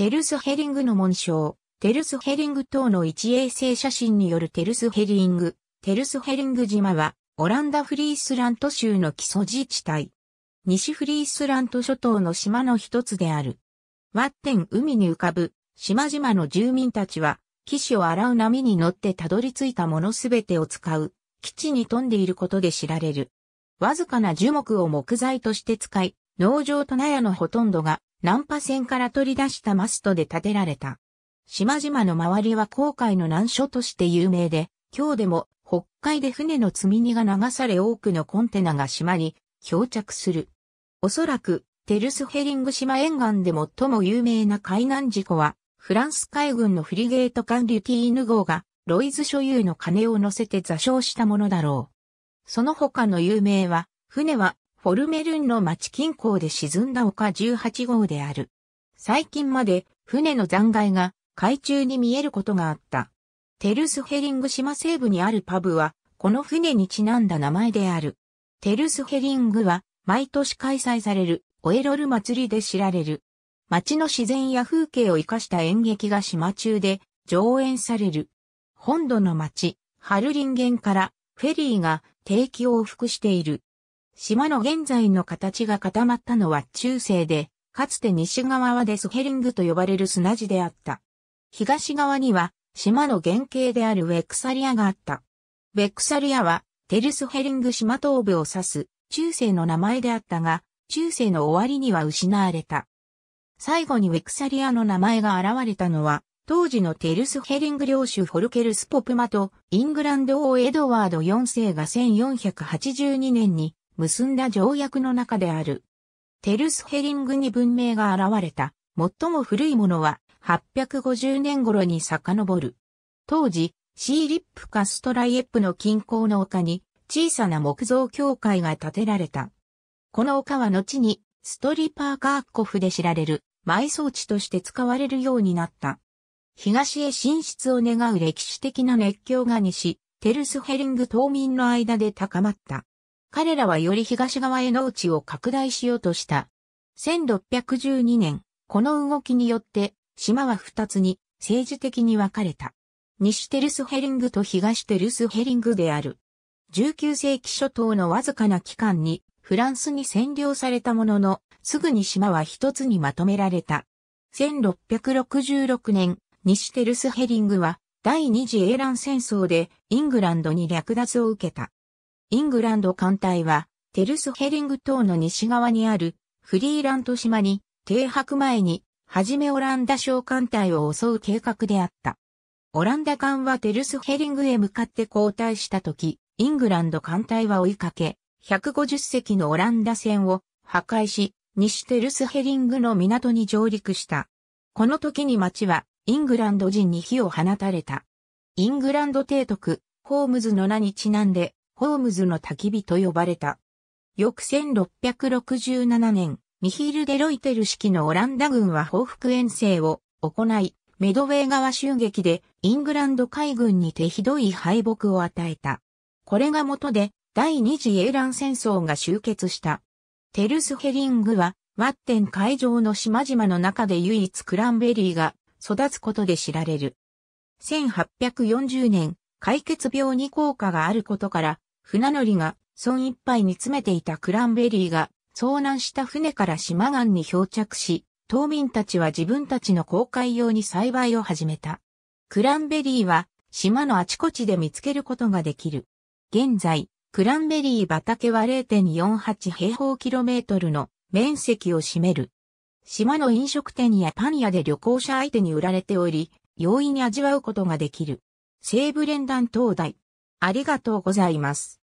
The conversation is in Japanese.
テルスヘリングの紋章、テルスヘリング等の一衛星写真によるテルスヘリング、テルスヘリング島は、オランダフリースラント州の基礎自治体。西フリースラント諸島の島の一つである。ワッテン海に浮かぶ島々の住民たちは、騎士を洗う波に乗ってたどり着いたものすべてを使う、基地に富んでいることで知られる。わずかな樹木を木材として使い、農場と納屋のほとんどが南波線から取り出したマストで建てられた。島々の周りは航海の難所として有名で、今日でも北海で船の積み荷が流され多くのコンテナが島に漂着する。おそらくテルスヘリング島沿岸で最も有名な海難事故は、フランス海軍のフリゲート艦リュティーヌ号がロイズ所有の金を乗せて座礁したものだろう。その他の有名は、船はフォルメルンの町近郊で沈んだ丘18号である。最近まで船の残骸が海中に見えることがあった。テルスヘリング島西部にあるパブは、この船にちなんだ名前である。テルスヘリングは、毎年開催される、オエロル祭りで知られる。町の自然や風景を生かした演劇が島中で上演される。本土の町、ハルリンゲンからフェリーが定期往復している。島の現在の形が固まったのは中世で、かつて西側はデスヘリングと呼ばれる砂地であった。東側には、島の原型であるウェクサリアがあった。ウェクサリアは、テルスヘリング島東部を指す、中世の名前であったが、中世の終わりには失われた。最後にウェクサリアの名前が現れたのは、当時のテルスヘリング領主フォルケルス・ポプマとイングランド王エドワード4世が1482年に結んだ条約の中である。テルスヘリングに文明が現れた、最も古いものは850年頃に遡る。当時、シーリップカストライエップの近郊の丘に小さな木造教会が建てられた。この丘は後にストリパーカーコフで知られる埋葬地として使われるようになった。東へ進出を願う歴史的な熱狂が西、テルスヘリング島民の間で高まった。彼らはより東側へ農地を拡大しようとした。1612年、この動きによって、島は二つに政治的に分かれた。西テルスヘリングと東テルスヘリングである。19世紀初頭のわずかな期間にフランスに占領されたものの、すぐに島は一つにまとめられた。1666年、西テルスヘリングは第二次英乱戦争でイングランドに略奪を受けた。イングランド艦隊は、テルスヘリング島の西側にあるフリーラント島に停泊前に、はじめオランダ商艦隊を襲う計画であった。オランダ艦はテルスヘリングへ向かって後退した時、イングランド艦隊は追いかけ、150隻のオランダ船を破壊し、西テルスヘリングの港に上陸した。この時に町はイングランド人に火を放たれた。イングランド提督、ホームズの名にちなんで、ホームズの焚き火と呼ばれた。翌1667年、ミヒール・デロイテル式のオランダ軍は報復遠征を行い、メドウェー川襲撃でイングランド海軍に手ひどい敗北を与えた。これが元で第二次英乱戦争が終結した。テルスヘリングはワッテン海上の島々の中で唯一クランベリーが育つことで知られる。1840年、解決病に効果があることから船乗りが損一杯に詰めていたクランベリーが遭難した船から島岸に漂着し、島民たちは自分たちの公開用に栽培を始めた。クランベリーは島のあちこちで見つけることができる。現在、クランベリー畑は0.48平方キロメートルの面積を占める。島の飲食店やパン屋で旅行者相手に売られており、容易に味わうことができる。西武連弾灯台。ありがとうございます。